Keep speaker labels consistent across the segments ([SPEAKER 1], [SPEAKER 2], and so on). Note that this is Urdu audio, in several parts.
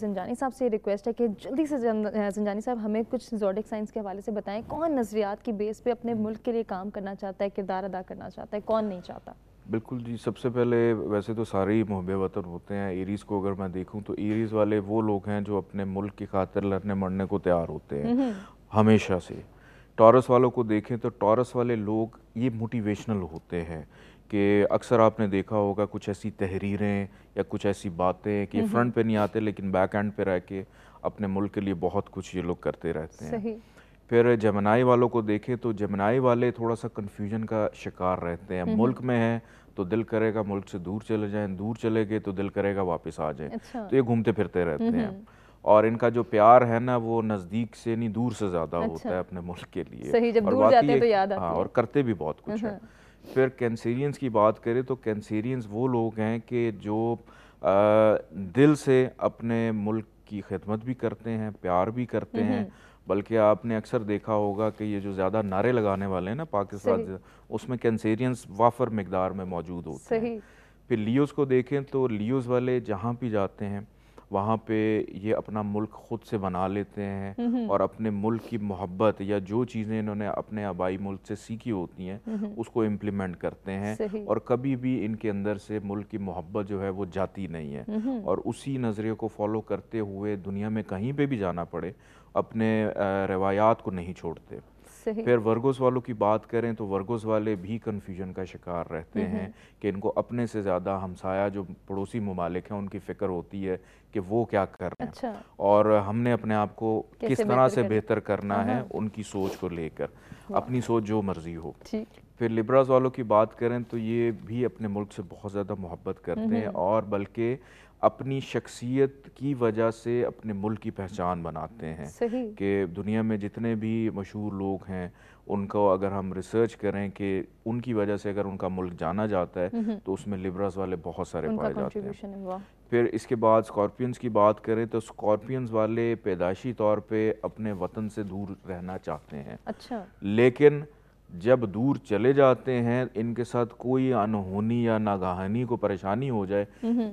[SPEAKER 1] زنجانی صاحب سے ریکویسٹ ہے کہ جلدی سے زنجانی صاحب ہمیں کچھ زوڈک سائنس کے حوالے سے بتائیں کون نظریات کی بیس پہ اپنے ملک کے لیے کام کرنا چاہتا ہے کردار ادا کرنا چاہتا ہے کون نہیں چاہتا بالکل جی سب سے پہلے ویسے تو سارے ہی محب وطن ہوتے ہیں ایریز کو اگر میں دیکھوں تو ایریز والے وہ لوگ ہیں جو اپنے ملک کی خاطر لڑنے مرنے کو تیار ہوتے ہیں ہمیشہ سے ٹورس والوں کو دیکھیں تو ٹورس والے لوگ یہ موٹیویشنل ہوتے ہیں کہ اکثر آپ نے دیکھا ہوگا کچھ ایسی تحریریں یا کچھ ایسی باتیں کہ فرنٹ پہ نہیں آتے لیکن بیک اینڈ پہ رہ کے اپنے ملک کے لیے بہت کچھ یہ لوگ کرتے رہتے ہیں پھر جمنائی والوں کو دیکھیں تو جمنائی والے تھوڑا سا کنفیوژن کا شکار رہتے ہیں ملک میں ہیں تو دل کرے گا ملک سے دور چلے جائیں دور چلے گئے تو دل کرے گا واپس آ جائیں اچھا۔ تو یہ گھومتے پھرتے رہتے ہیں اور ان کا جو پیار ہے نا وہ نزدیک سے نہیں دور سے زیادہ اچھا۔ ہوتا ہے اپنے ملک کے لیے ہے اور کرتے بھی بہت کچھ ہیں پھر کینسیرینز کی بات کریں تو کینسیرینز وہ لوگ ہیں کہ جو دل سے اپنے ملک کی خدمت بھی کرتے ہیں پیار بھی کرتے ہیں بلکہ آپ نے اکثر دیکھا ہوگا کہ یہ جو زیادہ نعرے لگانے والے ہیں نا پاکستان اس میں کینسیرینز وافر مقدار میں موجود ہوتے ہیں پھر لیوز کو دیکھیں تو لیوز والے جہاں بھی جاتے ہیں وہاں پہ یہ اپنا ملک خود سے بنا لیتے ہیں اور اپنے ملک کی محبت یا جو چیزیں انہوں نے اپنے آبائی ملک سے سیکھی ہوتی ہیں اس کو امپلیمنٹ کرتے ہیں اور کبھی بھی ان کے اندر سے ملک کی محبت جو ہے وہ جاتی نہیں ہے اور اسی نظریے کو فالو کرتے ہوئے دنیا میں کہیں پہ بھی جانا پڑے اپنے روایات کو نہیں چھوڑتے پھر ورگوز والوں کی بات کریں تو ورگوز والے بھی کنفیوژن کا شکار رہتے ہیں کہ ان کو اپنے سے زیادہ ہمسایا جو پڑوسی ممالک ہیں ان کی فکر ہوتی ہے کہ وہ کیا کر رہے ہیں اچھا۔ اور ہم نے اپنے آپ کو کس طرح سے بہتر کرنا ہاں، ہاں۔ ہے ان کی سوچ کو لے کر اپنی سوچ جو مرضی ہو پھر لبراز والوں کی بات کریں تو یہ بھی اپنے ملک سے بہت زیادہ محبت کرتے ہیں اور بلکہ اپنی شخصیت کی وجہ سے اپنے ملک کی پہچان بناتے ہیں کہ دنیا میں جتنے بھی مشہور لوگ ہیں ان کو اگر ہم ریسرچ کریں کہ ان کی وجہ سے اگر ان کا ملک جانا جاتا ہے تو اس میں لیبراز والے بہت سارے پائے جاتے ہیں پھر اس کے بعد سکورپینز کی بات کریں تو سکورپینز والے پیدائشی طور پہ اپنے وطن سے دور رہنا چاہتے ہیں اچھا۔ لیکن جب دور چلے جاتے ہیں ان کے ساتھ کوئی انہونی یا ناگاہانی کو پریشانی ہو جائے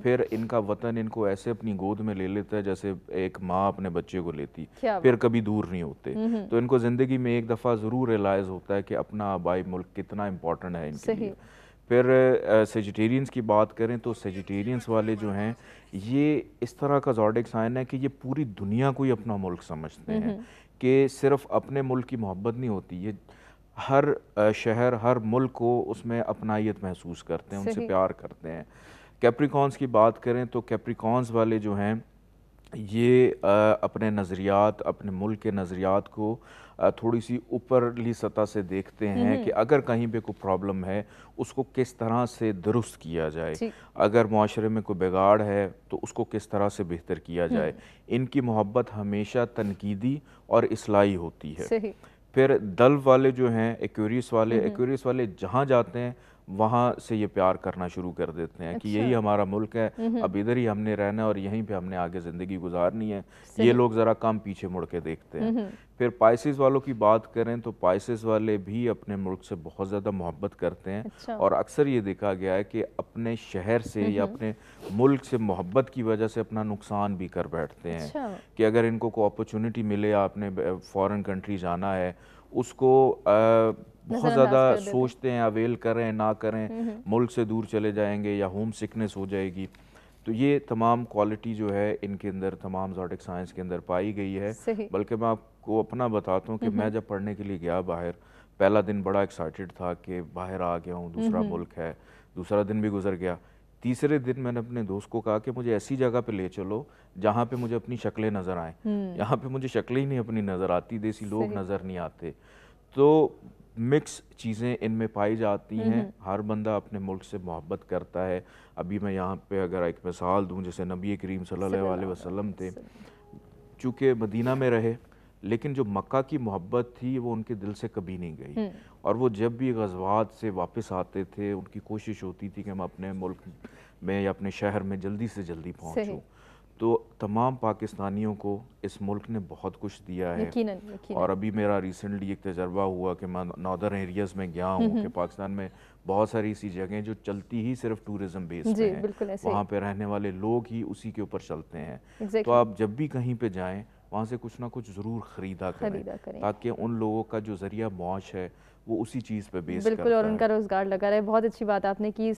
[SPEAKER 1] پھر ان کا وطن ان کو ایسے اپنی گود میں لے لیتا ہے جیسے ایک ماں اپنے بچے کو لیتی پھر کبھی دور نہیں ہوتے تو ان کو زندگی میں ایک دفعہ ضرور ریلائز ہوتا ہے کہ اپنا آبائی ملک کتنا امپورٹنٹ ہے ان کے لیے پھر سیجیٹیرینز کی بات کریں تو سیجیٹیرینز والے جو ہیں یہ اس طرح کا زورڈکس سائن ہے کہ یہ پوری دنیا کو ہی اپنا ملک سمجھتے ہیں کہ صرف اپنے ملک کی محبت نہیں ہوتی یہ ہر شہر ہر ملک کو اس میں اپنائیت محسوس کرتے ہیں ان سے پیار کرتے ہیں کیپریکانز کی بات کریں تو کیپریکانز والے جو ہیں یہ اپنے نظریات اپنے ملک کے نظریات کو تھوڑی سی اوپرلی سطح سے دیکھتے ہیں کہ اگر کہیں پہ کوئی پرابلم ہے اس کو کس طرح سے درست کیا جائے جی۔ اگر معاشرے میں کوئی بگاڑ ہے تو اس کو کس طرح سے بہتر کیا جائے ان کی محبت ہمیشہ تنقیدی اور اصلاحی ہوتی ہے پھر دل والے جو ہیں ایکوریس والے ایکیوریس والے جہاں جاتے ہیں وہاں سے یہ پیار کرنا شروع کر دیتے ہیں کہ اچھا۔ یہی ہمارا ملک ہے اب ادھر ہی ہم نے رہنا ہے اور یہیں پہ ہم نے آگے زندگی گزارنی ہے یہ لوگ ذرا کم پیچھے مڑ کے دیکھتے ہیں پھر پائسیز والوں کی بات کریں تو پائسز والے بھی اپنے ملک سے بہت زیادہ محبت کرتے ہیں اچھا۔ اور اکثر یہ دیکھا گیا ہے کہ اپنے شہر سے یا اپنے ملک سے محبت کی وجہ سے اپنا نقصان بھی کر بیٹھتے ہیں اچھا۔ کہ اگر ان کو کوئی اپرچونیٹی ملے آپ نے فورن کنٹری جانا ہے اس کو بہت زیادہ سوچتے ہیں اویل کریں نہ کریں ملک سے دور چلے جائیں گے یا ہوم سکنس ہو جائے گی تو یہ تمام کوالٹی جو ہے ان کے اندر تمام زوٹک سائنس کے اندر پائی گئی ہے بلکہ میں آپ کو اپنا بتاتا ہوں کہ میں جب پڑھنے کے لیے گیا باہر پہلا دن بڑا ایکسائٹیڈ تھا کہ باہر آ گیا ہوں دوسرا ملک ہے دوسرا دن بھی گزر گیا تیسرے دن میں نے اپنے دوست کو کہا کہ مجھے ایسی جگہ پہ لے چلو جہاں پہ مجھے اپنی شکلیں نظر آئیں یہاں پہ مجھے شکلیں ہی نہیں اپنی نظر آتی دیسی لوگ نظر نہیں آتے تو مکس چیزیں ان میں پائی جاتی ہیں ہر بندہ اپنے ملک سے محبت کرتا ہے ابھی میں یہاں پہ اگر ایک مثال دوں جیسے نبی کریم صلی اللہ علیہ وسلم تھے چونکہ مدینہ میں رہے لیکن جو مکہ کی محبت تھی وہ ان کے دل سے کبھی نہیں گئی اور وہ جب بھی غزوات سے واپس آتے تھے ان کی کوشش ہوتی تھی کہ میں اپنے ملک میں یا اپنے شہر میں جلدی سے جلدی پہنچوں تو تمام پاکستانیوں کو اس ملک نے بہت کچھ دیا ہے اور ابھی میرا ریسنٹلی ایک تجربہ ہوا کہ میں ایریاز میں میں گیا ہوں کہ پاکستان بہت ساری ایسی جگہیں جو چلتی ہی صرف بیس جی، ہیں وہاں پہ رہنے والے لوگ ہی اسی کے اوپر چلتے ہیں تو آپ جب بھی کہیں پہ جائیں وہاں سے کچھ نہ کچھ ضرور خریدا کریں تاکہ ان لوگوں کا جو ذریعہ معاش ہے وہ اسی چیز پہ بیس بالکل اور ان کا روزگار لگا رہے بہت اچھی بات آپ نے کی